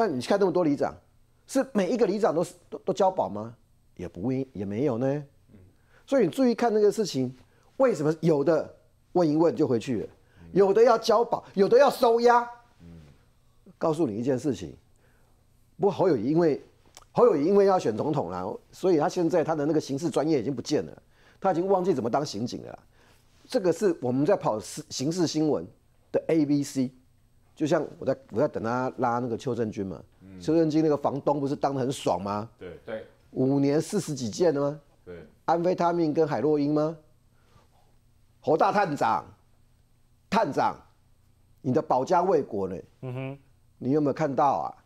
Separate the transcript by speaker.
Speaker 1: 那你看那么多里长，是每一个里长都是都都交保吗？也不一也没有呢。所以你注意看那个事情，为什么有的问一问就回去了，有的要交保，有的要收押。告诉你一件事情，不过侯友谊因为侯友谊因为要选总统了，所以他现在他的那个刑事专业已经不见了，他已经忘记怎么当刑警了。这个是我们在跑刑事新闻的 A B C。就像我在我在等他拉那个邱正军嘛，邱正军那个房东不是当的很爽吗？对对，五年四十几件的吗？对，安非他命跟海洛因吗？侯大探长，探长，你的保家卫国呢？嗯哼，你有没有看到啊？